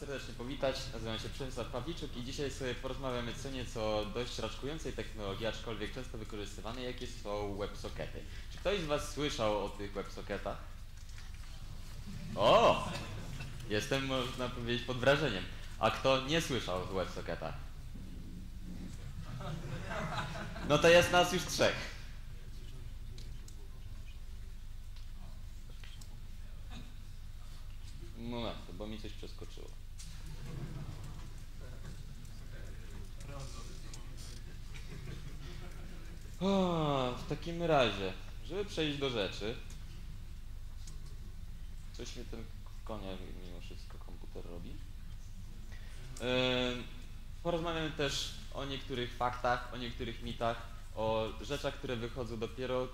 serdecznie powitać. Nazywam się Przemysław Pawliczuk i dzisiaj sobie porozmawiamy o nieco dość raczkującej technologii, aczkolwiek często wykorzystywanej, jakie są WebSockety. Czy ktoś z Was słyszał o tych WebSocketach? O! Jestem, można powiedzieć, pod wrażeniem. A kto nie słyszał o WebSocketach? No to jest nas już trzech. No, bo mi coś przeskoczyło. O, w takim razie, żeby przejść do rzeczy, coś mi ten konia mimo wszystko komputer robi. Yy, porozmawiamy też o niektórych faktach, o niektórych mitach, o rzeczach, które wychodzą dopiero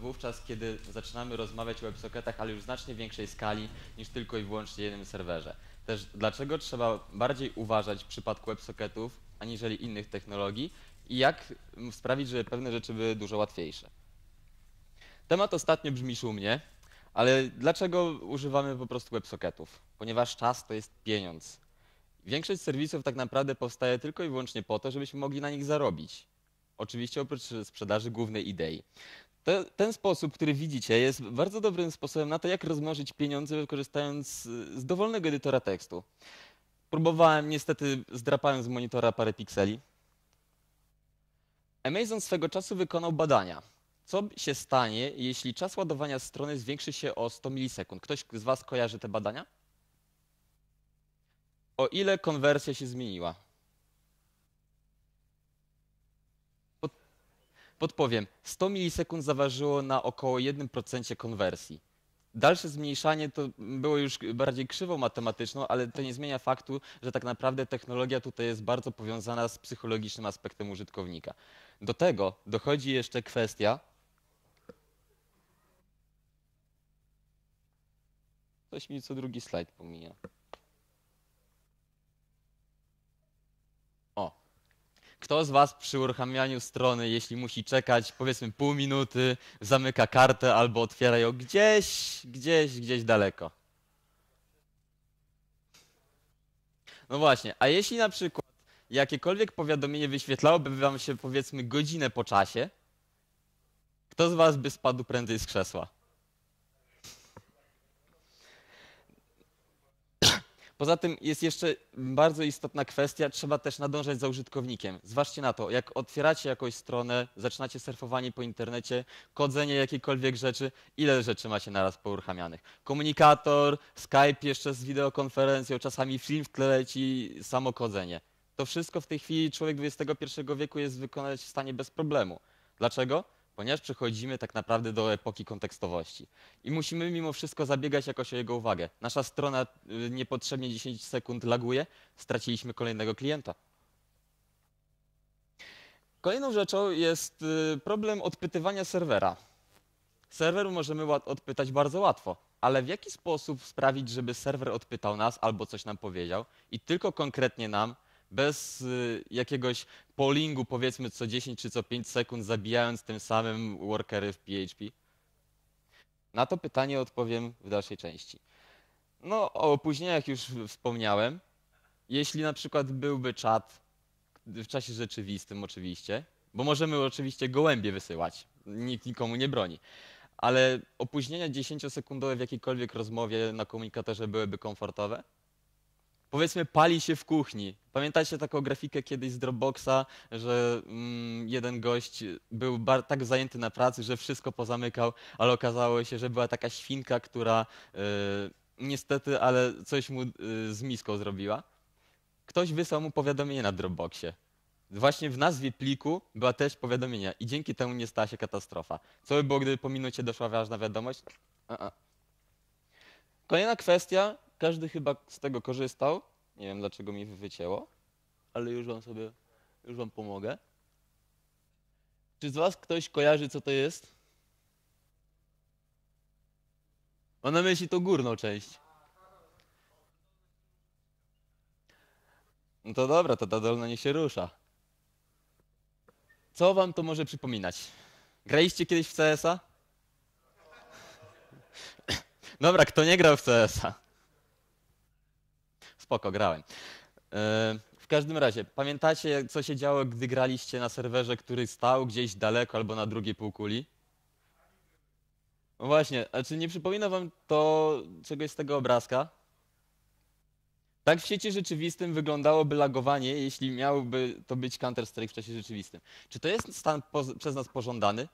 wówczas, kiedy zaczynamy rozmawiać o WebSocketach, ale już w znacznie większej skali niż tylko i wyłącznie jednym serwerze. Też dlaczego trzeba bardziej uważać w przypadku WebSocketów aniżeli innych technologii i jak sprawić, że pewne rzeczy były dużo łatwiejsze. Temat ostatnio brzmi szumnie, ale dlaczego używamy po prostu WebSocketów? Ponieważ czas to jest pieniądz. Większość serwisów tak naprawdę powstaje tylko i wyłącznie po to, żebyśmy mogli na nich zarobić. Oczywiście oprócz sprzedaży głównej idei. ten sposób, który widzicie, jest bardzo dobrym sposobem na to, jak rozmnożyć pieniądze, wykorzystając z dowolnego edytora tekstu. Próbowałem, niestety zdrapałem z monitora parę pikseli, Amazon swego czasu wykonał badania. Co się stanie, jeśli czas ładowania strony zwiększy się o 100 milisekund? Ktoś z Was kojarzy te badania? O ile konwersja się zmieniła? Podpowiem, 100 milisekund zaważyło na około 1% konwersji. Dalsze zmniejszanie to było już bardziej krzywą matematyczną, ale to nie zmienia faktu, że tak naprawdę technologia tutaj jest bardzo powiązana z psychologicznym aspektem użytkownika. Do tego dochodzi jeszcze kwestia. Coś mi co drugi slajd pomija. Kto z Was przy uruchamianiu strony, jeśli musi czekać powiedzmy pół minuty, zamyka kartę albo otwiera ją gdzieś, gdzieś, gdzieś daleko? No właśnie, a jeśli na przykład jakiekolwiek powiadomienie wyświetlałoby Wam się powiedzmy godzinę po czasie, kto z Was by spadł prędzej z krzesła? Poza tym jest jeszcze bardzo istotna kwestia, trzeba też nadążać za użytkownikiem. Zważcie na to, jak otwieracie jakąś stronę, zaczynacie surfowanie po internecie, kodzenie jakiejkolwiek rzeczy, ile rzeczy macie naraz pouruchamianych. Komunikator, Skype jeszcze z wideokonferencją, czasami film w tle leci, samo kodzenie. To wszystko w tej chwili człowiek XXI wieku jest wykonać w stanie bez problemu. Dlaczego? ponieważ przechodzimy tak naprawdę do epoki kontekstowości. I musimy mimo wszystko zabiegać jakoś o jego uwagę. Nasza strona y, niepotrzebnie 10 sekund laguje, straciliśmy kolejnego klienta. Kolejną rzeczą jest y, problem odpytywania serwera. Serwer możemy odpytać bardzo łatwo, ale w jaki sposób sprawić, żeby serwer odpytał nas albo coś nam powiedział i tylko konkretnie nam, bez y, jakiegoś pollingu powiedzmy co 10 czy co 5 sekund, zabijając tym samym workery w PHP? Na to pytanie odpowiem w dalszej części. No, o opóźnieniach już wspomniałem. Jeśli na przykład byłby czat w czasie rzeczywistym oczywiście, bo możemy oczywiście gołębie wysyłać, nikt nikomu nie broni, ale opóźnienia 10-sekundowe w jakiejkolwiek rozmowie na komunikatorze byłyby komfortowe? powiedzmy pali się w kuchni. Pamiętacie taką grafikę kiedyś z Dropboxa, że mm, jeden gość był tak zajęty na pracy, że wszystko pozamykał, ale okazało się, że była taka świnka, która y, niestety, ale coś mu y, z miską zrobiła. Ktoś wysłał mu powiadomienie na Dropboxie. Właśnie w nazwie pliku była też powiadomienia i dzięki temu nie stała się katastrofa. Co by było, gdyby po minucie doszła ważna wiadomość? A -a. Kolejna kwestia każdy chyba z tego korzystał. Nie wiem, dlaczego mi wycięło, ale już wam sobie, już wam pomogę. Czy z was ktoś kojarzy, co to jest? Mam na myśli tą górną część. No to dobra, to ta dolna nie się rusza. Co wam to może przypominać? Graliście kiedyś w CS-a? Dobra, kto nie grał w CS-a? Spoko, grałem. E, w każdym razie, pamiętacie, co się działo, gdy graliście na serwerze, który stał gdzieś daleko albo na drugiej półkuli? No właśnie, a czy nie przypomina wam to czegoś z tego obrazka? Tak w świecie rzeczywistym wyglądałoby lagowanie, jeśli miałby to być Counter-Strike w czasie rzeczywistym. Czy to jest stan przez nas pożądany?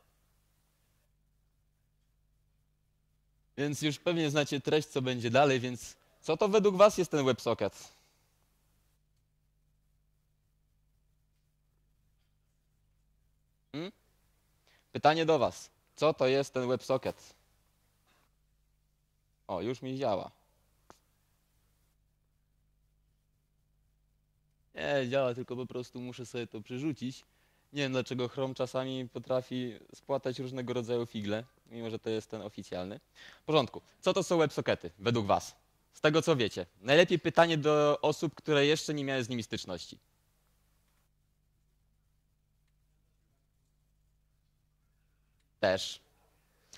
Więc już pewnie znacie treść, co będzie dalej, więc co to według Was jest ten WebSocket? Hmm? Pytanie do Was. Co to jest ten WebSocket? O, już mi działa. Nie, działa, tylko po prostu muszę sobie to przerzucić. Nie wiem dlaczego Chrome czasami potrafi spłatać różnego rodzaju figle, mimo że to jest ten oficjalny. W porządku. Co to są WebSockety według Was? Z tego co wiecie. Najlepiej pytanie do osób, które jeszcze nie miały z nimi styczności. Też.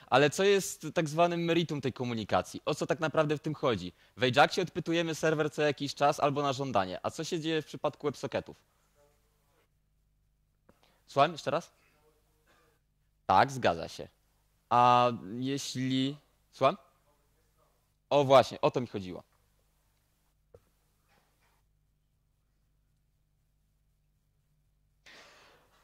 Ale co jest tak zwanym meritum tej komunikacji? O co tak naprawdę w tym chodzi? W Ajaxie odpytujemy serwer co jakiś czas albo na żądanie. A co się dzieje w przypadku WebSocketów? Słucham jeszcze raz? Tak, zgadza się. A jeśli. Słucham? O właśnie, o to mi chodziło.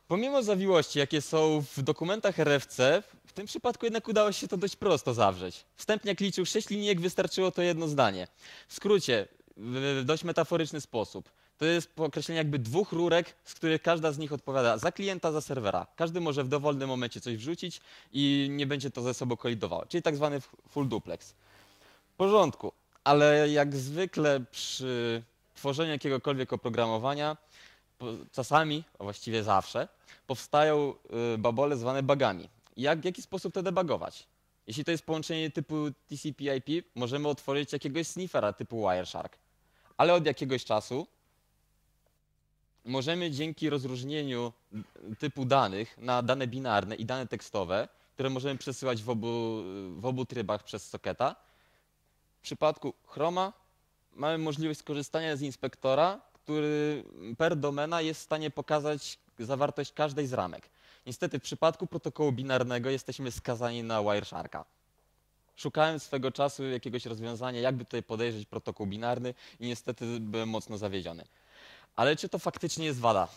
Pomimo zawiłości, jakie są w dokumentach RFC, w tym przypadku jednak udało się to dość prosto zawrzeć. Wstępniak liczył sześć linijek, wystarczyło to jedno zdanie. W skrócie, w dość metaforyczny sposób. To jest określenie jakby dwóch rurek, z których każda z nich odpowiada za klienta, za serwera. Każdy może w dowolnym momencie coś wrzucić i nie będzie to ze sobą kolidowało, czyli tak zwany full duplex porządku, ale jak zwykle przy tworzeniu jakiegokolwiek oprogramowania, czasami, a właściwie zawsze, powstają y, babole zwane bugami. Jak, w jaki sposób to debugować? Jeśli to jest połączenie typu TCP/IP, możemy otworzyć jakiegoś sniffera typu Wireshark. Ale od jakiegoś czasu możemy dzięki rozróżnieniu y, typu danych na dane binarne i dane tekstowe, które możemy przesyłać w obu, w obu trybach przez soketa, przypadku Chroma mamy możliwość skorzystania z inspektora, który per domena jest w stanie pokazać zawartość każdej z ramek. Niestety w przypadku protokołu binarnego jesteśmy skazani na Wiresharka. Szukałem swego czasu jakiegoś rozwiązania, jakby tutaj podejrzeć protokół binarny i niestety byłem mocno zawiedziony. Ale czy to faktycznie jest wada?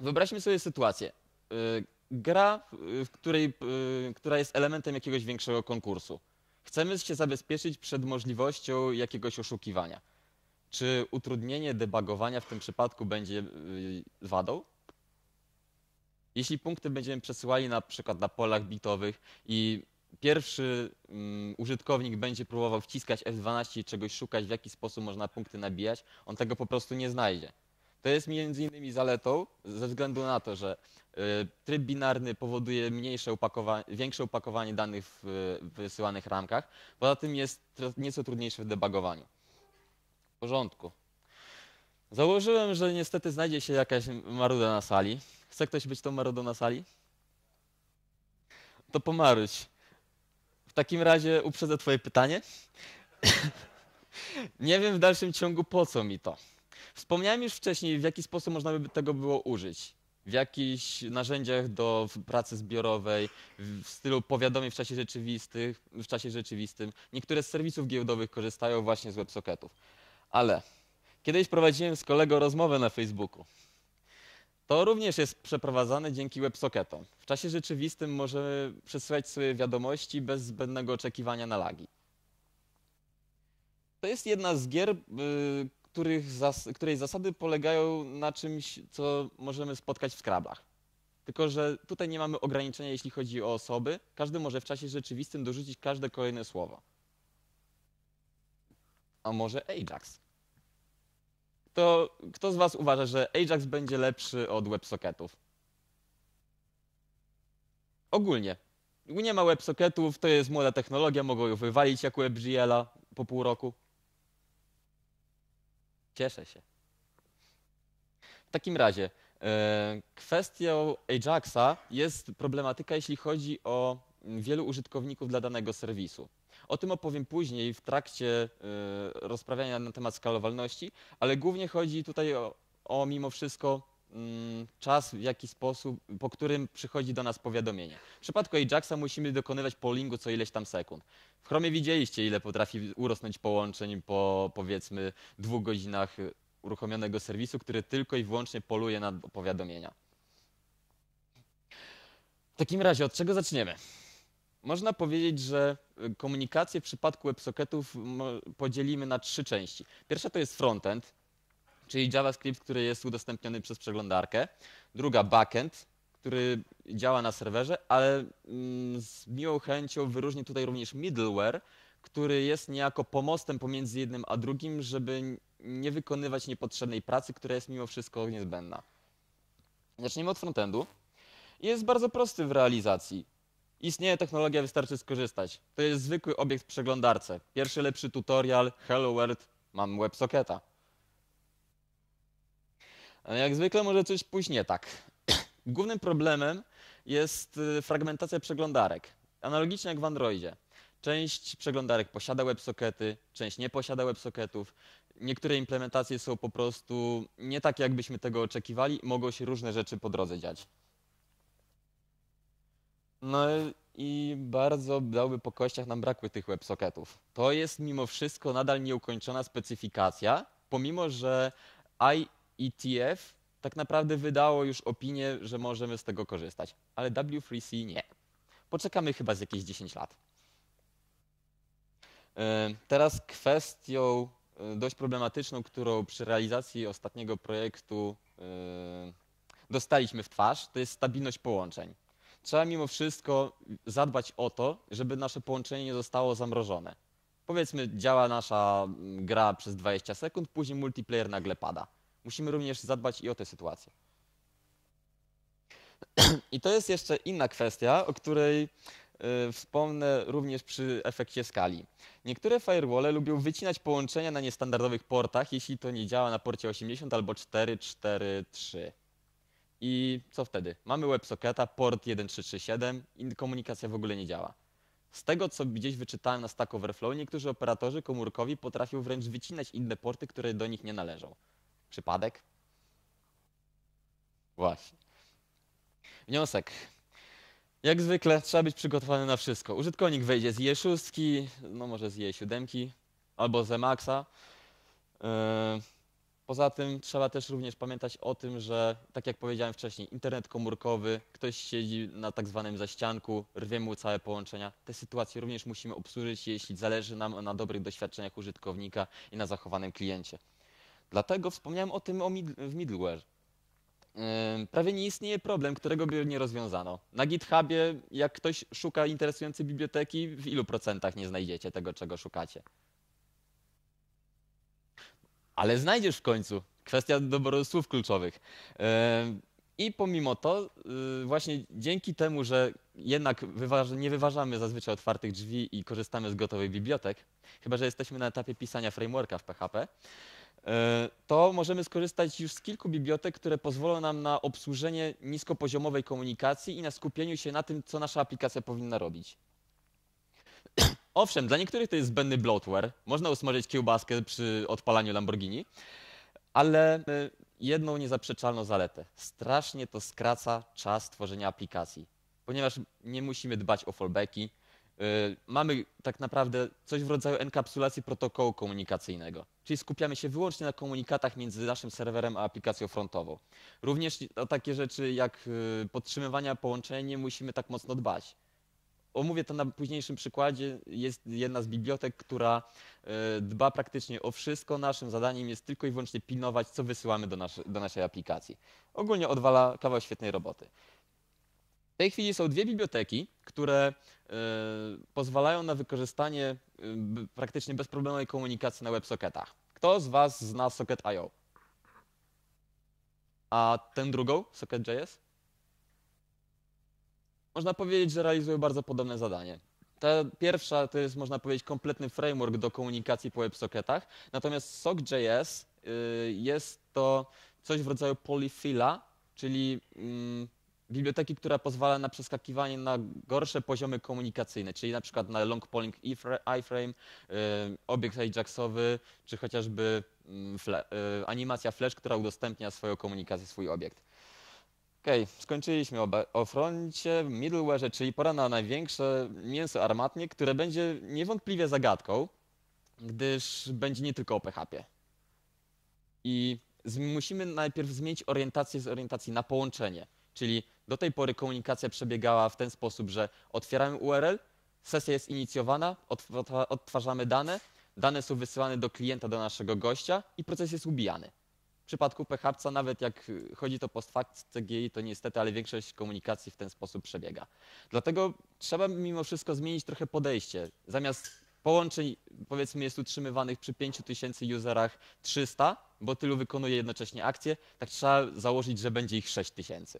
Wyobraźmy sobie sytuację. Y, gra, y, w której, y, która jest elementem jakiegoś większego konkursu. Chcemy się zabezpieczyć przed możliwością jakiegoś oszukiwania. Czy utrudnienie debugowania w tym przypadku będzie y, wadą? Jeśli punkty będziemy przesyłali na przykład na polach bitowych i pierwszy mm, użytkownik będzie próbował wciskać F12 i czegoś szukać, w jaki sposób można punkty nabijać, on tego po prostu nie znajdzie. To jest między innymi zaletą ze względu na to, że y, Tryb binarny powoduje mniejsze większe upakowanie danych w wysyłanych ramkach. Poza tym jest nieco trudniejsze w debugowaniu. W porządku. Założyłem, że niestety znajdzie się jakaś maruda na sali. Chce ktoś być tą marudą na sali? To pomaruć. W takim razie uprzedzę twoje pytanie. Nie wiem w dalszym ciągu po co mi to. Wspomniałem już wcześniej, w jaki sposób można by tego było użyć. W jakichś narzędziach do pracy zbiorowej, w stylu powiadomień w czasie, rzeczywistych, w czasie rzeczywistym. Niektóre z serwisów giełdowych korzystają właśnie z WebSocketów. Ale kiedyś prowadziłem z kolego rozmowę na Facebooku. To również jest przeprowadzane dzięki WebSocketom. W czasie rzeczywistym możemy przesyłać sobie wiadomości bez zbędnego oczekiwania na lagi. To jest jedna z gier, y, których zas której zasady polegają na czymś, co możemy spotkać w skrablach. Tylko, że tutaj nie mamy ograniczenia, jeśli chodzi o osoby. Każdy może w czasie rzeczywistym dorzucić każde kolejne słowo. A może Ajax? To kto z Was uważa, że Ajax będzie lepszy od WebSocketów? Ogólnie. Nie ma WebSocketów, to jest młoda technologia, mogą ją wywalić jak WebGL-a po pół roku. Cieszę się. W takim razie, e, kwestią Ajaxa jest problematyka, jeśli chodzi o mm, wielu użytkowników dla danego serwisu. O tym opowiem później w trakcie e, rozprawiania na temat skalowalności, ale głównie chodzi tutaj o, o mimo wszystko Mm, czas, w jaki sposób, po którym przychodzi do nas powiadomienie. W przypadku Ajaxa musimy dokonywać pollingu co ileś tam sekund. W Chromie widzieliście, ile potrafi urosnąć połączeń po powiedzmy dwóch godzinach y, uruchomionego serwisu, który tylko i wyłącznie poluje na powiadomienia. W takim razie od czego zaczniemy? Można powiedzieć, że y, komunikację w przypadku WebSocketów podzielimy na trzy części. Pierwsza to jest frontend, czyli JavaScript, który jest udostępniony przez przeglądarkę. Druga backend, który działa na serwerze, ale mm, z miłą chęcią wyróżnię tutaj również middleware, który jest niejako pomostem pomiędzy jednym a drugim, żeby nie wykonywać niepotrzebnej pracy, która jest mimo wszystko niezbędna. Zacznijmy od frontendu. Jest bardzo prosty w realizacji. Istnieje technologia, wystarczy skorzystać. To jest zwykły obiekt w przeglądarce. Pierwszy lepszy tutorial, Hello World, mam WebSocketa. Jak zwykle może coś pójść nie tak. Głównym problemem jest y, fragmentacja przeglądarek. Analogicznie jak w Androidzie. Część przeglądarek posiada WebSockety, część nie posiada WebSocketów. Niektóre implementacje są po prostu nie takie, jakbyśmy tego oczekiwali. Mogą się różne rzeczy po drodze dziać. No i bardzo dałby po kościach nam brakły tych WebSocketów. To jest mimo wszystko nadal nieukończona specyfikacja, pomimo że i ETF tak naprawdę wydało już opinię, że możemy z tego korzystać, ale W3C nie. Poczekamy chyba z jakieś 10 lat. E, teraz kwestią e, dość problematyczną, którą przy realizacji ostatniego projektu e, dostaliśmy w twarz, to jest stabilność połączeń. Trzeba mimo wszystko zadbać o to, żeby nasze połączenie nie zostało zamrożone. Powiedzmy, działa nasza gra przez 20 sekund, później multiplayer nagle pada musimy również zadbać i o tę sytuację. I to jest jeszcze inna kwestia, o której y, wspomnę również przy efekcie skali. Niektóre firewole lubią wycinać połączenia na niestandardowych portach, jeśli to nie działa na porcie 80 albo 443. I co wtedy? Mamy WebSocketa, port 1337 i komunikacja w ogóle nie działa. Z tego, co gdzieś wyczytałem na Stack Overflow, niektórzy operatorzy komórkowi potrafią wręcz wycinać inne porty, które do nich nie należą. Przypadek? Właśnie. Wniosek. Jak zwykle trzeba być przygotowany na wszystko. Użytkownik wejdzie z E6, no może z E7 albo z Maxa. Yy, poza tym trzeba też również pamiętać o tym, że tak jak powiedziałem wcześniej, internet komórkowy, ktoś siedzi na tak zwanym zaścianku, rwie mu całe połączenia. Te sytuacje również musimy obsłużyć, jeśli zależy nam na dobrych doświadczeniach użytkownika i na zachowanym kliencie. Dlatego wspomniałem o tym o mid w middleware. prawie nie istnieje problem, którego by nie rozwiązano. Na GitHubie, jak ktoś szuka interesującej biblioteki, w ilu procentach nie znajdziecie tego, czego szukacie? Ale znajdziesz w końcu. Kwestia doboru słów kluczowych. i pomimo to, y, właśnie dzięki temu, że jednak nie wyważamy zazwyczaj otwartych drzwi i korzystamy z gotowych bibliotek, chyba że jesteśmy na etapie pisania frameworka w PHP, E, to możemy skorzystać już z kilku bibliotek, które pozwolą nam na obsłużenie niskopoziomowej komunikacji i na skupieniu się na tym, co nasza aplikacja powinna robić. Owszem, dla niektórych to jest zbędny bloatware, można usmażyć kiełbaskę przy odpalaniu Lamborghini, ale e, jedną niezaprzeczalną zaletę. Strasznie to skraca czas tworzenia aplikacji, ponieważ nie musimy dbać o fallbacki, E, mamy tak naprawdę coś w rodzaju enkapsulacji protokołu komunikacyjnego, czyli skupiamy się wyłącznie na komunikatach między naszym serwerem a aplikacją frontową. Również o takie rzeczy jak e, podtrzymywania połączenia musimy tak mocno dbać. Omówię to na późniejszym przykładzie. Jest jedna z bibliotek, która e, dba praktycznie o wszystko. Naszym zadaniem jest tylko i wyłącznie pilnować, co wysyłamy do, do naszej aplikacji. Ogólnie odwala kawał świetnej roboty. W tej chwili są dwie biblioteki, które e, pozwalają na wykorzystanie e, praktycznie bezproblemowej komunikacji na WebSocketach. Kto z Was zna Socket.io? A tę drugą, Socket.js? Można powiedzieć, że realizują bardzo podobne zadanie. Ta pierwsza to jest, można powiedzieć, kompletny framework do komunikacji po WebSocketach, natomiast SockJS y, jest to coś w rodzaju polyfila, czyli mm, biblioteki, która pozwala na przeskakiwanie na gorsze poziomy komunikacyjne, czyli na przykład na long polling iframe, y, obiekt ajaxowy, czy chociażby mm, y, animacja flash, która udostępnia swoją komunikację, swój obiekt. Ok, okay, skończyliśmy o froncie, middleware, czyli pora na największe mięso armatnie, które będzie niewątpliwie zagadką, gdyż będzie nie tylko o PHP. I musimy najpierw zmienić orientację z orientacji na połączenie. Czyli do tej pory komunikacja przebiegała w ten sposób, że otwieramy URL, sesja jest inicjowana, odtwarzamy dane, dane są wysyłane do klienta, do naszego gościa i proces jest ubijany. W przypadku PHPca nawet jak chodzi to post fact CGI, to niestety, ale większość komunikacji w ten sposób przebiega. Dlatego trzeba mimo wszystko zmienić trochę podejście. Zamiast połączeń powiedzmy jest utrzymywanych przy 5000 userach 300, bo tylu wykonuje jednocześnie akcje, tak trzeba założyć, że będzie ich 6000.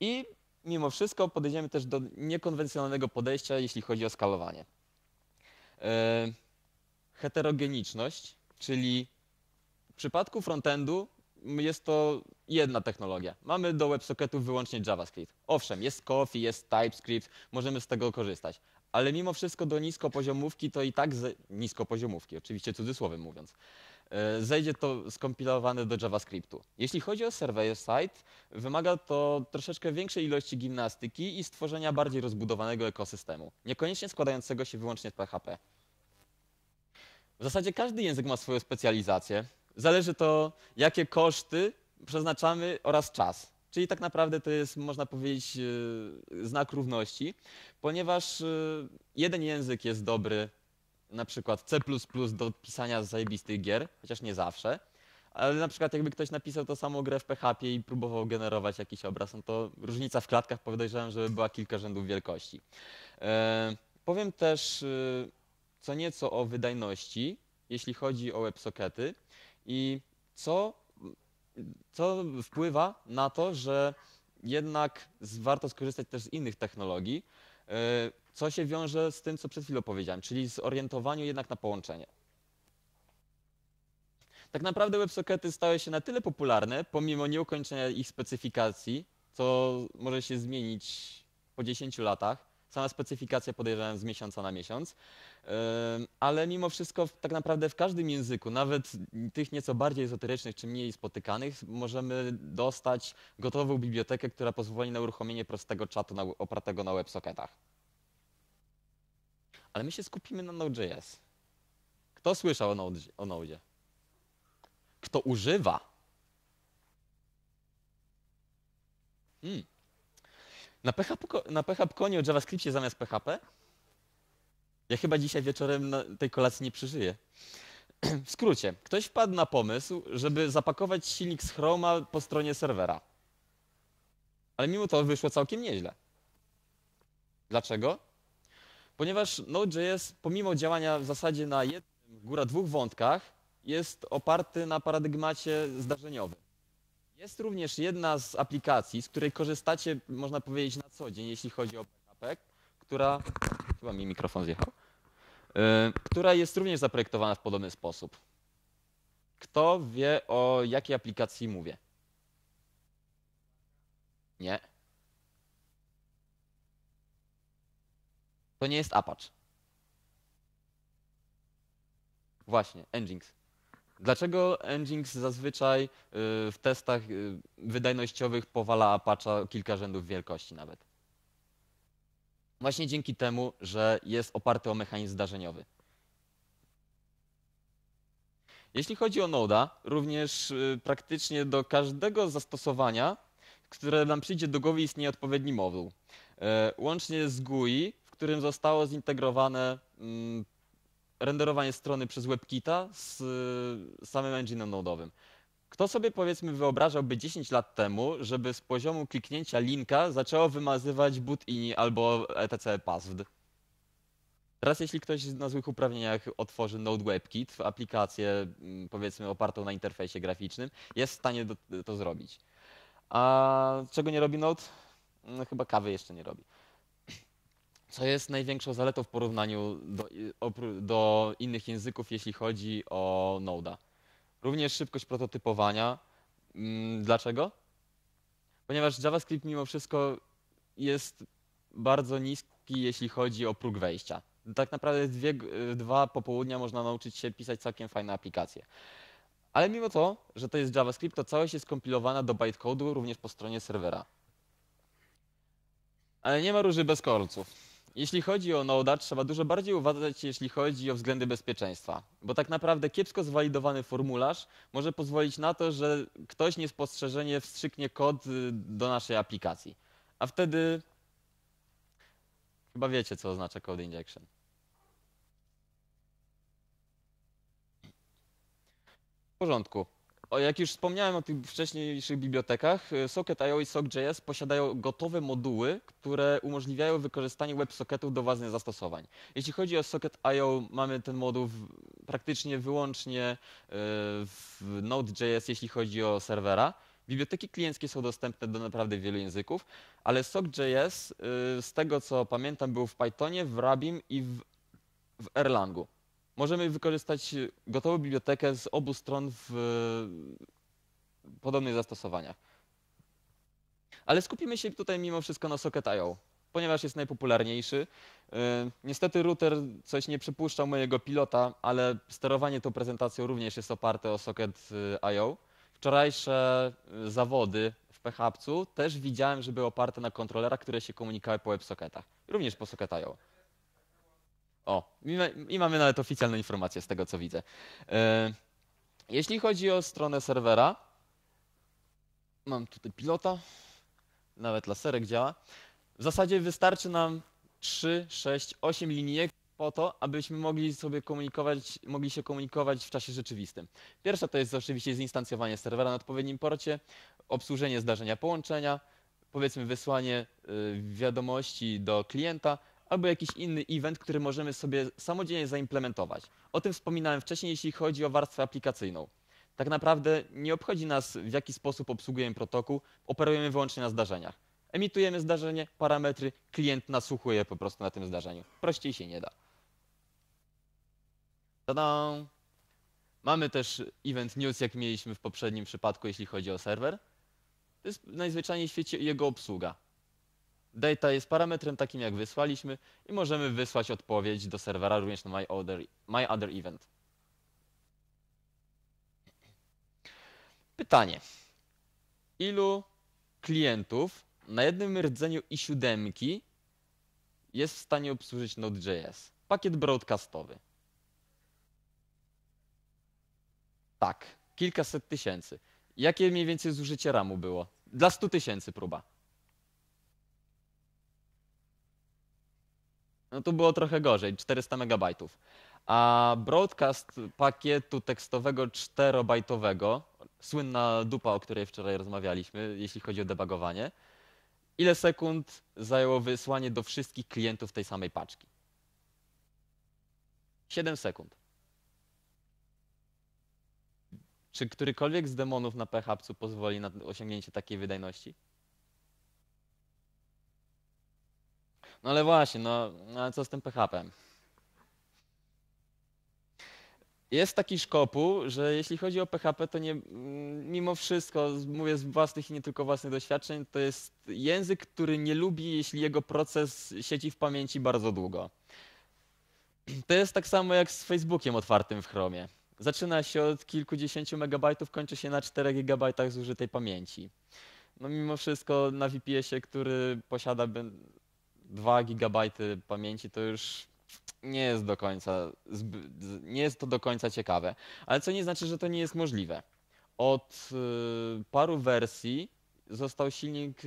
I mimo wszystko podejdziemy też do niekonwencjonalnego podejścia, jeśli chodzi o skalowanie. E, heterogeniczność, czyli w przypadku frontendu jest to jedna technologia. Mamy do WebSocketów wyłącznie JavaScript. Owszem, jest Coffee, jest TypeScript, możemy z tego korzystać ale mimo wszystko do niskopoziomówki to i tak ze... niskopoziomówki, oczywiście cudzysłowem mówiąc. E, zejdzie to skompilowane do JavaScriptu. Jeśli chodzi o server site, wymaga to troszeczkę większej ilości gimnastyki i stworzenia bardziej rozbudowanego ekosystemu, niekoniecznie składającego się wyłącznie z PHP. W zasadzie każdy język ma swoją specjalizację. Zależy to, jakie koszty przeznaczamy oraz czas. Czyli tak naprawdę to jest, można powiedzieć, e, znak równości, ponieważ e, jeden język jest dobry, na przykład C do pisania zajebistych gier, chociaż nie zawsze. Ale na przykład jakby ktoś napisał to samo grę w PHP i próbował generować jakiś obraz, no to różnica w klatkach podejrzewam, żeby była kilka rzędów wielkości. E, powiem też e, co nieco o wydajności, jeśli chodzi o WebSockety i co co wpływa na to, że jednak warto skorzystać też z innych technologii, e, co się wiąże z tym, co przed chwilą powiedziałem, czyli z orientowaniu jednak na połączenie. Tak naprawdę WebSockety stały się na tyle popularne, pomimo nieukończenia ich specyfikacji, co może się zmienić po 10 latach, Sama specyfikacja podejrzewam z miesiąca na miesiąc. Ale mimo wszystko tak naprawdę w każdym języku, nawet tych nieco bardziej ezoterycznych czy mniej spotykanych, możemy dostać gotową bibliotekę, która pozwoli na uruchomienie prostego czatu opartego na WebSocketach. Ale my się skupimy na Node.js. Kto słyszał o Node? O Node? Kto używa? Hmm. Na PHP, na PHP konie o JavaScriptie zamiast PHP? Ja chyba dzisiaj wieczorem tej kolacji nie przeżyję. W skrócie, ktoś wpadł na pomysł, żeby zapakować silnik z Chroma po stronie serwera. Ale mimo to wyszło całkiem nieźle. Dlaczego? Ponieważ Node.js, pomimo działania w zasadzie na jednym, góra dwóch wątkach, jest oparty na paradygmacie zdarzeniowym. Jest również jedna z aplikacji, z której korzystacie, można powiedzieć, na co dzień, jeśli chodzi o PHP, która. Chyba mi mikrofon zjechał. Y, która jest również zaprojektowana w podobny sposób. Kto wie, o jakiej aplikacji mówię? Nie. To nie jest Apache. Właśnie, Engines. Dlaczego Engines zazwyczaj y, w testach y, wydajnościowych powala Apache'a kilka rzędów wielkości nawet? Właśnie dzięki temu, że jest oparty o mechanizm zdarzeniowy. Jeśli chodzi o Noda, również y, praktycznie do każdego zastosowania, które nam przyjdzie do głowy, istnieje odpowiedni moduł. E, łącznie z GUI, w którym zostało zintegrowane mm, renderowanie strony przez WebKita z y, samym engine Nodeowym. Kto sobie powiedzmy wyobrażałby 10 lat temu, żeby z poziomu kliknięcia linka zaczęło wymazywać bootini albo etc passwd? Teraz jeśli ktoś na złych uprawnieniach otworzy Node WebKit, aplikację mm, powiedzmy opartą na interfejsie graficznym, jest w stanie to zrobić. A czego nie robi Node? No chyba kawy jeszcze nie robi co jest największą zaletą w porównaniu do, do innych języków, jeśli chodzi o Node'a. Również szybkość prototypowania. Mm, dlaczego? Ponieważ JavaScript mimo wszystko jest bardzo niski, jeśli chodzi o próg wejścia. Tak naprawdę dwie, dwa popołudnia można nauczyć się pisać całkiem fajne aplikacje. Ale mimo to, że to jest JavaScript, to całość jest kompilowana do bytecodu również po stronie serwera. Ale nie ma róży bez korców. Jeśli chodzi o Noda, trzeba dużo bardziej uważać, jeśli chodzi o względy bezpieczeństwa, bo tak naprawdę kiepsko zwalidowany formularz może pozwolić na to, że ktoś niespostrzeżenie wstrzyknie kod y, do naszej aplikacji. A wtedy chyba wiecie, co oznacza code injection. W porządku jak już wspomniałem o tych wcześniejszych bibliotekach, y, Socket.io i Socket.js posiadają gotowe moduły, które umożliwiają wykorzystanie WebSocketów do własnych zastosowań. Jeśli chodzi o Socket.io, mamy ten moduł w, praktycznie wyłącznie y, w Node.js, jeśli chodzi o serwera. Biblioteki klienckie są dostępne do naprawdę wielu języków, ale Socket.js, y, z tego co pamiętam, był w Pythonie, w Rabim i w, w Erlangu możemy wykorzystać e, gotową bibliotekę z obu stron w e, podobnych zastosowaniach. Ale skupimy się tutaj mimo wszystko na Socket.io, ponieważ jest najpopularniejszy. E, niestety router coś nie przypuszczał mojego pilota, ale sterowanie tą prezentacją również jest oparte o Socket.io. Wczorajsze zawody w PHPcu też widziałem, że były oparte na kontrolerach, które się komunikały po WebSocketach, również po Socket.io. O, i, i mamy nawet oficjalne informacje z tego, co widzę. E, jeśli chodzi o stronę serwera, mam tutaj pilota, nawet laserek działa. W zasadzie wystarczy nam 3, 6, 8 linijek po to, abyśmy mogli sobie komunikować, mogli się komunikować w czasie rzeczywistym. Pierwsza to jest oczywiście zinstancjowanie serwera na odpowiednim porcie, obsłużenie zdarzenia połączenia, powiedzmy wysłanie y, wiadomości do klienta, albo jakiś inny event, który możemy sobie samodzielnie zaimplementować. O tym wspominałem wcześniej, jeśli chodzi o warstwę aplikacyjną. Tak naprawdę nie obchodzi nas, w jaki sposób obsługujemy protokół, operujemy wyłącznie na zdarzeniach. Emitujemy zdarzenie, parametry, klient nasłuchuje po prostu na tym zdarzeniu. Prościej się nie da. Tada! Mamy też event news, jak mieliśmy w poprzednim przypadku, jeśli chodzi o serwer. To jest najzwyczajniej w świecie jego obsługa. Data jest parametrem takim, jak wysłaliśmy i możemy wysłać odpowiedź do serwera również na my other, e- my other event. Pytanie. Ilu klientów na jednym rdzeniu i siódemki jest w stanie obsłużyć Node.js? Pakiet broadcastowy. Tak, kilkaset tysięcy. Jakie mniej więcej zużycie RAMu było? Dla 100 tysięcy próba. No tu było trochę gorzej, 400 megabajtów. A broadcast pakietu tekstowego 4-bajtowego, słynna dupa, o której wczoraj rozmawialiśmy, jeśli chodzi o debugowanie, ile sekund zajęło wysłanie do wszystkich klientów tej samej paczki? 7 sekund. Czy którykolwiek z demonów na PHP pozwoli na osiągnięcie takiej wydajności? No ale właśnie, no, no ale co z tym PHP-em? Jest taki szkopu, że jeśli chodzi o PHP, to nie, mimo wszystko, mówię z własnych i nie tylko własnych doświadczeń, to jest język, który nie lubi, jeśli jego proces siedzi w pamięci bardzo długo. To jest tak samo jak z Facebookiem otwartym w Chromie. Zaczyna się od kilkudziesięciu megabajtów, kończy się na 4 gigabajtach zużytej pamięci. No mimo wszystko na VPS-ie, który posiada 2 GB pamięci to już nie jest do końca, nie jest to do końca ciekawe, ale co nie znaczy, że to nie jest możliwe. Od y, paru wersji został silnik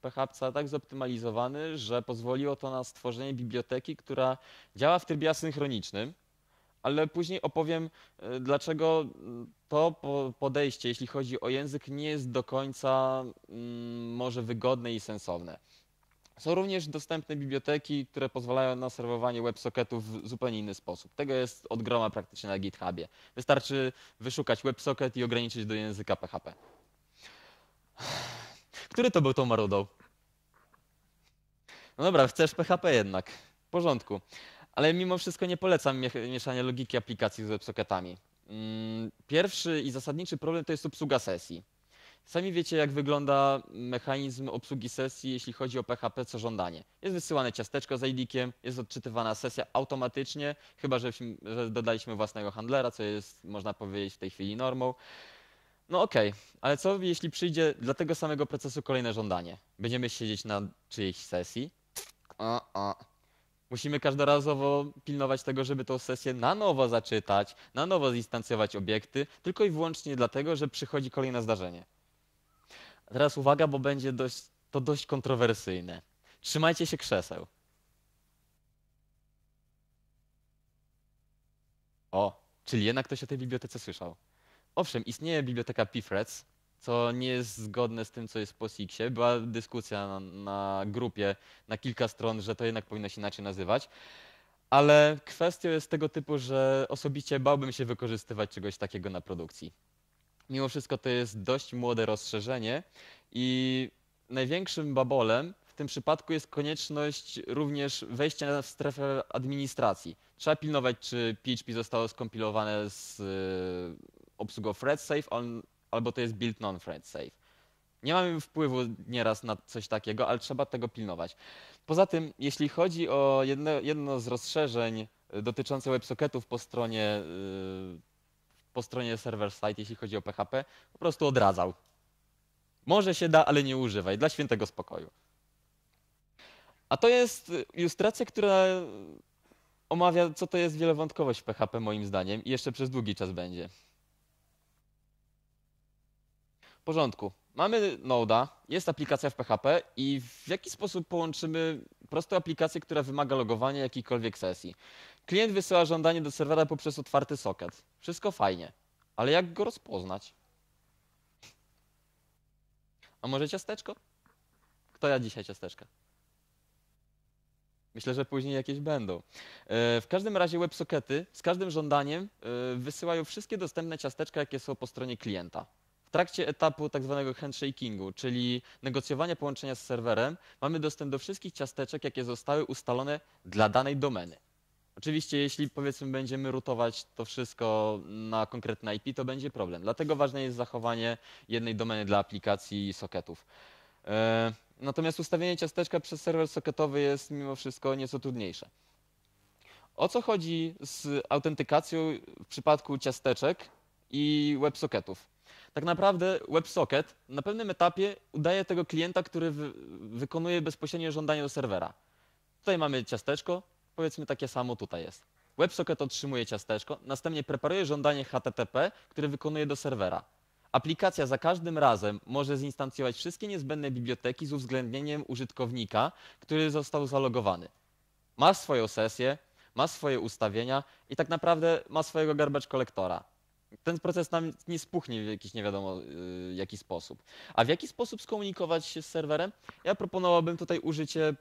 PHP y, tak zoptymalizowany, że pozwoliło to na stworzenie biblioteki, która działa w trybie asynchronicznym, ale później opowiem, y, dlaczego to podejście, jeśli chodzi o język, nie jest do końca mm, może wygodne i sensowne. Są również dostępne biblioteki, które pozwalają na serwowanie WebSocketów w zupełnie inny sposób. Tego jest od groma praktycznie na GitHubie. Wystarczy wyszukać WebSocket i ograniczyć do języka PHP. Który to był tą marudą? No dobra, chcesz PHP jednak. W porządku. Ale mimo wszystko nie polecam mieszania logiki aplikacji z WebSocketami. Mm, pierwszy i zasadniczy problem to jest obsługa sesji. Sami wiecie, jak wygląda mechanizm obsługi sesji, jeśli chodzi o PHP co żądanie. Jest wysyłane ciasteczko z IDkiem, jest odczytywana sesja automatycznie, chyba że, że dodaliśmy własnego handlera, co jest, można powiedzieć, w tej chwili normą. No okej, okay. ale co jeśli przyjdzie dla tego samego procesu kolejne żądanie? Będziemy siedzieć na czyjejś sesji? O, o. Musimy każdorazowo pilnować tego, żeby tą sesję na nowo zaczytać, na nowo zinstancjować obiekty, tylko i wyłącznie dlatego, że przychodzi kolejne zdarzenie teraz uwaga, bo będzie dość, to dość kontrowersyjne. Trzymajcie się krzeseł. O, czyli jednak ktoś o tej bibliotece słyszał. Owszem, istnieje biblioteka Pifreds, co nie jest zgodne z tym, co jest po Sixie. Była dyskusja na, na, grupie, na kilka stron, że to jednak powinno się inaczej nazywać. Ale kwestia jest tego typu, że osobiście bałbym się wykorzystywać czegoś takiego na produkcji. Mimo wszystko to jest dość młode rozszerzenie i największym babolem w tym przypadku jest konieczność również wejścia w strefę administracji. Trzeba pilnować, czy PHP zostało skompilowane z e, obsługą ThreadSafe albo to jest build non-ThreadSafe. Nie mamy wpływu nieraz na coś takiego, ale trzeba tego pilnować. Poza tym, jeśli chodzi o jedno, jedno z rozszerzeń e, dotyczące WebSocketów po stronie e, po stronie server-side, jeśli chodzi o PHP, po prostu odradzał. Może się da, ale nie używaj, dla świętego spokoju. A to jest y, ilustracja, która omawia, co to jest wielowątkowość w PHP, moim zdaniem, i jeszcze przez długi czas będzie. W porządku. Mamy Node'a, jest aplikacja w PHP i w jaki sposób połączymy prostą aplikację, która wymaga logowania jakiejkolwiek sesji. Klient wysyła żądanie do serwera poprzez otwarty socket. Wszystko fajnie, ale jak go rozpoznać? A może ciasteczko? Kto ja dzisiaj ciasteczka? Myślę, że później jakieś będą. E, w każdym razie WebSockety z każdym żądaniem e, wysyłają wszystkie dostępne ciasteczka, jakie są po stronie klienta. W trakcie etapu tzw. Tak handshakingu, czyli negocjowania połączenia z serwerem, mamy dostęp do wszystkich ciasteczek, jakie zostały ustalone dla danej domeny. Oczywiście, jeśli powiedzmy będziemy rutować to wszystko na konkretne IP, to będzie problem. Dlatego ważne jest zachowanie jednej domeny dla aplikacji i socketów. E, natomiast ustawienie ciasteczka przez serwer socketowy jest mimo wszystko nieco trudniejsze. O co chodzi z autentykacją w przypadku ciasteczek i WebSocketów? Tak naprawdę WebSocket na pewnym etapie udaje tego klienta, który wykonuje bezpośrednie żądanie do serwera. Tutaj mamy ciasteczko, Powiedzmy takie samo tutaj jest. WebSocket otrzymuje ciasteczko, następnie preparuje żądanie HTTP, które wykonuje do serwera. Aplikacja za każdym razem może zinstancjować wszystkie niezbędne biblioteki z uwzględnieniem użytkownika, który został zalogowany. Ma swoją sesję, ma swoje ustawienia i tak naprawdę ma swojego garbage kolektora. Ten proces nam nie spuchnie w jakiś nie wiadomo yy, jaki sposób. A w jaki sposób skomunikować się z serwerem? Ja proponowałbym tutaj użycie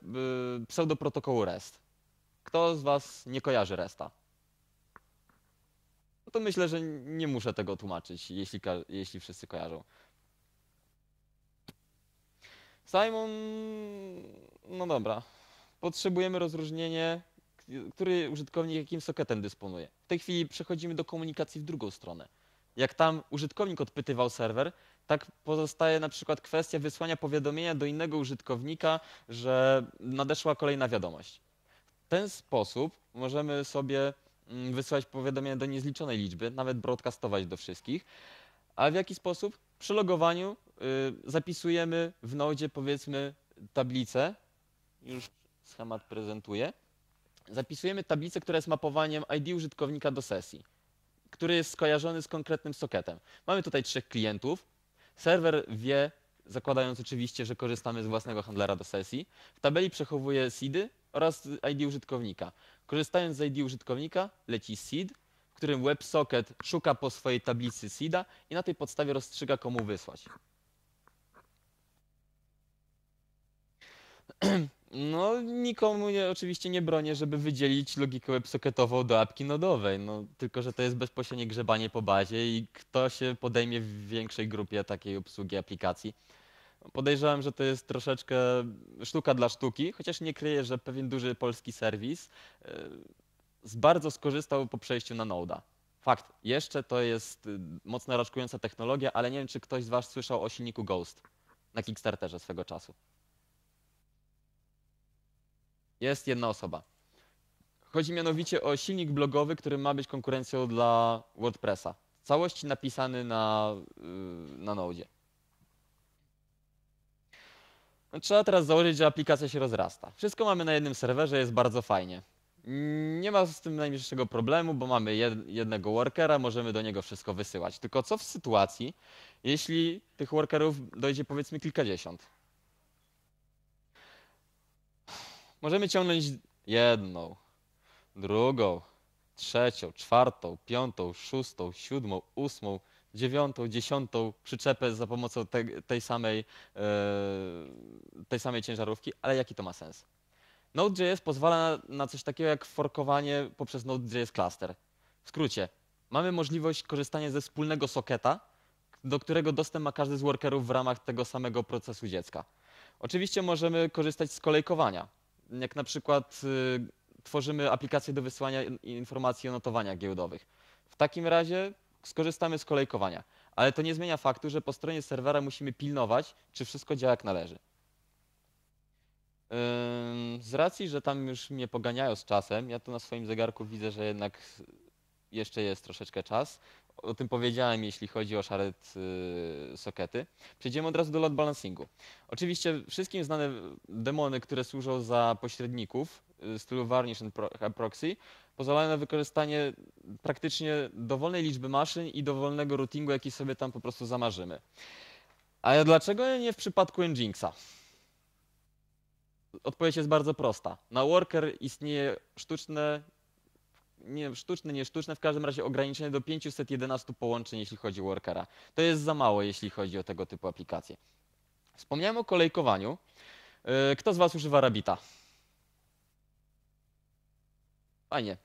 yy, pseudoprotokołu REST. Kto z Was nie kojarzy Resta? No to myślę, że nie muszę tego tłumaczyć, jeśli, jeśli wszyscy kojarzą. Simon, no dobra, potrzebujemy rozróżnienie, który użytkownik jakim socketem dysponuje. W tej chwili przechodzimy do komunikacji w drugą stronę. Jak tam użytkownik odpytywał serwer, tak pozostaje na przykład kwestia wysłania powiadomienia do innego użytkownika, że nadeszła kolejna wiadomość ten sposób możemy sobie mm, wysyłać powiadomienia do niezliczonej liczby, nawet broadcastować do wszystkich. A w jaki sposób? Przy logowaniu y, zapisujemy w nodzie powiedzmy tablicę, już schemat prezentuję, zapisujemy tablicę, która jest mapowaniem ID użytkownika do sesji, który jest skojarzony z konkretnym soketem. Mamy tutaj trzech klientów, serwer wie, zakładając oczywiście, że korzystamy z własnego handlera do sesji, w tabeli przechowuje seedy, oraz ID użytkownika. Korzystając z ID użytkownika leci seed, w którym WebSocket szuka po swojej tablicy seeda i na tej podstawie rozstrzyga komu wysłać. No, nikomu nie, oczywiście nie bronię, żeby wydzielić logikę websocketową do apki nodowej. No, tylko, że to jest bezpośrednie grzebanie po bazie i kto się podejmie w większej grupie takiej obsługi aplikacji. Podejrzewam, że to jest troszeczkę sztuka dla sztuki, chociaż nie kryję, że pewien duży polski serwis e, bardzo skorzystał po przejściu na Node'a. Fakt, jeszcze to jest y, mocno raczkująca technologia, ale nie wiem, czy ktoś z Was słyszał o silniku Ghost na Kickstarterze swego czasu. Jest jedna osoba. Chodzi mianowicie o silnik blogowy, który ma być konkurencją dla WordPressa. Całość całości napisany na, y, na Node. Trzeba teraz założyć, że aplikacja się rozrasta. Wszystko mamy na jednym serwerze, jest bardzo fajnie. Nie ma z tym najmniejszego problemu, bo mamy jednego workera, możemy do niego wszystko wysyłać. Tylko co w sytuacji, jeśli tych workerów dojdzie powiedzmy kilkadziesiąt? Możemy ciągnąć jedną, drugą, trzecią, czwartą, piątą, szóstą, siódmą, ósmą, dziewiątą, dziesiątą przyczepę za pomocą te, tej, samej, e, tej samej ciężarówki, ale jaki to ma sens? Node.js pozwala na, na coś takiego jak forkowanie poprzez Node.js Cluster. W skrócie, mamy możliwość korzystania ze wspólnego soketa, do którego dostęp ma każdy z workerów w ramach tego samego procesu dziecka. Oczywiście możemy korzystać z kolejkowania, jak na przykład y, tworzymy aplikację do wysyłania informacji o notowaniach giełdowych. W takim razie skorzystamy z kolejkowania. Ale to nie zmienia faktu, że po stronie serwera musimy pilnować, czy wszystko działa jak należy. Z racji, że tam już mnie poganiają z czasem, ja tu na swoim zegarku widzę, że jednak jeszcze jest troszeczkę czas. O tym powiedziałem, jeśli chodzi o szare y, sokety. Przejdziemy od razu do load balancingu. Oczywiście wszystkim znane demony, które służą za pośredników w y, stylu Varnish and Proxy, pozwalają na wykorzystanie praktycznie dowolnej liczby maszyn i dowolnego routingu, jaki sobie tam po prostu zamarzymy. A dlaczego nie w przypadku Nginxa? Odpowiedź jest bardzo prosta. Na worker istnieje sztuczne, nie sztuczne, nie sztuczne, w każdym razie ograniczenie do 511 połączeń, jeśli chodzi o workera. To jest za mało, jeśli chodzi o tego typu aplikacje. Wspomniałem o kolejkowaniu. Yy, kto z Was używa Rabita? Fajnie.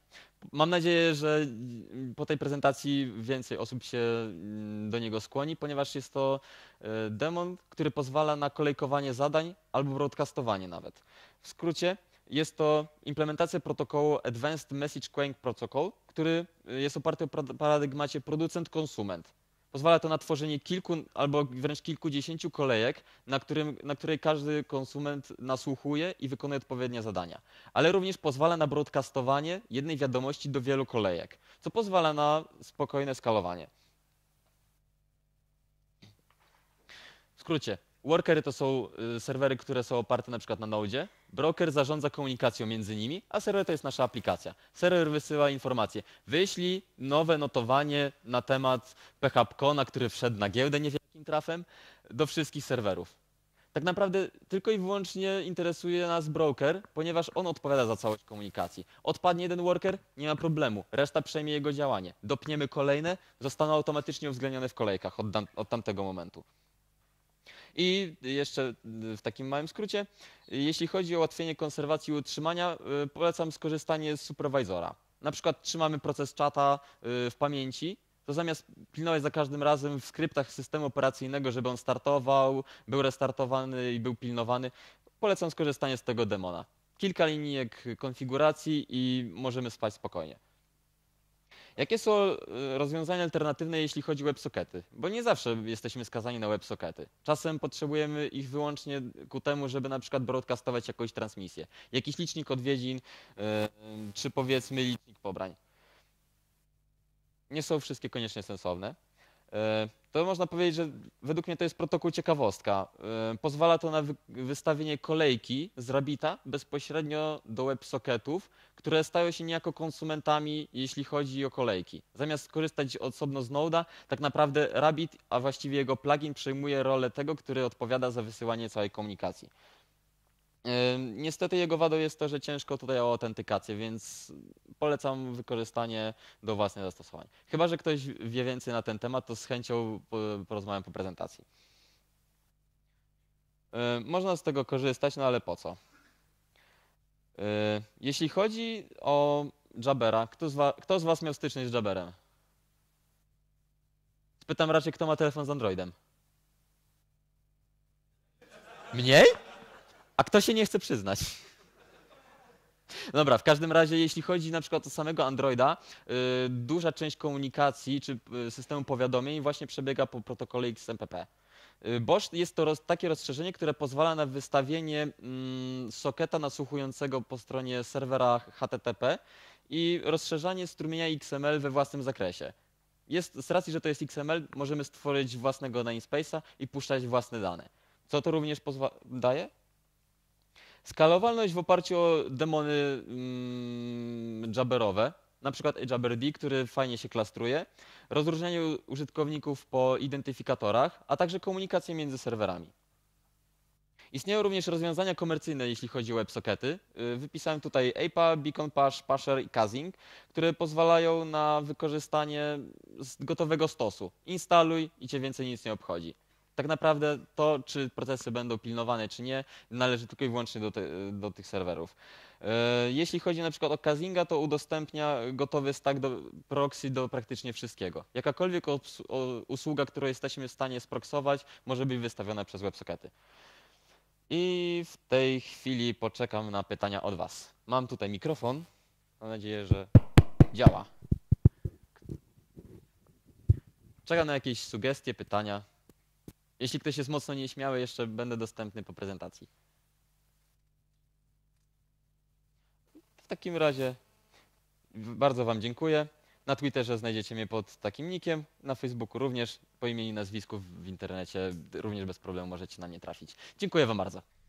Mam nadzieję, że mm, po tej prezentacji więcej osób się mm, do niego skłoni, ponieważ jest to e, demon, który pozwala na kolejkowanie zadań albo broadcastowanie nawet. W skrócie jest to implementacja protokołu Advanced Message Queuing Protocol, który e, jest oparty o paradygmacie producent-konsument. Pozwala to na tworzenie kilku albo wręcz kilkudziesięciu kolejek, na, którym, na której każdy konsument nasłuchuje i wykonuje odpowiednie zadania. Ale również pozwala na broadcastowanie jednej wiadomości do wielu kolejek, co pozwala na spokojne skalowanie. W skrócie, workery to są y, serwery, które są oparte na przykład na Node, Broker zarządza komunikacją między nimi, a serwer to jest nasza aplikacja. Serwer wysyła informacje. Wyślij nowe notowanie na temat php który wszedł na giełdę, nie wiem jakim trafem, do wszystkich serwerów. Tak naprawdę tylko i wyłącznie interesuje nas broker, ponieważ on odpowiada za całość komunikacji. Odpadnie jeden worker, nie ma problemu, reszta przejmie jego działanie. Dopniemy kolejne, zostaną automatycznie uwzględnione w kolejkach od, od tamtego momentu. I jeszcze y, w takim małym skrócie, jeśli chodzi o ułatwienie konserwacji i utrzymania, y, polecam skorzystanie z supervisora. Na przykład trzymamy proces czata y, w pamięci, to zamiast pilnować za każdym razem w skryptach systemu operacyjnego, żeby on startował, był restartowany i był pilnowany, polecam skorzystanie z tego demona. Kilka linijek konfiguracji i możemy spać spokojnie. Jakie są e, rozwiązania alternatywne, jeśli chodzi o websockety? Bo nie zawsze jesteśmy skazani na websockety. Czasem potrzebujemy ich wyłącznie ku temu, żeby na przykład broadcastować jakąś transmisję. Jakiś licznik odwiedzin, e, czy powiedzmy licznik pobrań. Nie są wszystkie koniecznie sensowne. E, to można powiedzieć, że według mnie to jest protokół ciekawostka. E, pozwala to na wystawienie kolejki z Rabita bezpośrednio do WebSocketów, które stają się niejako konsumentami, jeśli chodzi o kolejki. Zamiast korzystać osobno z Node'a, tak naprawdę Rabbit, a właściwie jego plugin przejmuje rolę tego, który odpowiada za wysyłanie całej komunikacji. Niestety jego wadą jest to, że ciężko tutaj o autentykację, więc polecam wykorzystanie do własnych zastosowań. Chyba, że ktoś wie więcej na ten temat, to z chęcią porozmawiam po prezentacji. Można z tego korzystać, no ale po co? Jeśli chodzi o Jabera, kto z, was, kto z Was miał styczność z Jaberem? Spytam raczej, kto ma telefon z Androidem. Mniej? A kto się nie chce przyznać? Dobra, w każdym razie, jeśli chodzi na przykład o samego Androida, yy, duża część komunikacji czy y, systemu powiadomień właśnie przebiega po protokole XMPP. Y, Bosch jest to roz, takie rozszerzenie, które pozwala na wystawienie mm, soketa nasłuchującego po stronie serwera HTTP i rozszerzanie strumienia XML we własnym zakresie. Jest, z racji, że to jest XML, możemy stworzyć własnego namespace'a i puszczać własne dane. Co to również daje? Skalowalność w oparciu o demony mm, jabberowe, na przykład JabberD, który fajnie się klastruje, rozróżnianie użytkowników po identyfikatorach, a także komunikację między serwerami. Istnieją również rozwiązania komercyjne, jeśli chodzi o WebSockety. Y, wypisałem tutaj APA, Beacon Pash, Pasher i Kazing, które pozwalają na wykorzystanie gotowego stosu. Instaluj i cię więcej nic nie obchodzi tak naprawdę to, czy procesy będą pilnowane, czy nie, należy tylko i wyłącznie do, te, do tych serwerów. E, jeśli chodzi na przykład o Kazinga, to udostępnia gotowy stack do proxy do praktycznie wszystkiego. Jakakolwiek usługa, którą jesteśmy w stanie sproksować, może być wystawiona przez WebSockety. I w tej chwili poczekam na pytania od Was. Mam tutaj mikrofon. Mam nadzieję, że działa. Czekam na jakieś sugestie, pytania. Jeśli ktoś jest mocno nieśmiały, jeszcze będę dostępny po prezentacji. W takim razie bardzo Wam dziękuję. Na Twitterze znajdziecie mnie pod takim nickiem, na Facebooku również, po imieniu i nazwisku w internecie również bez problemu możecie na mnie trafić. Dziękuję Wam bardzo.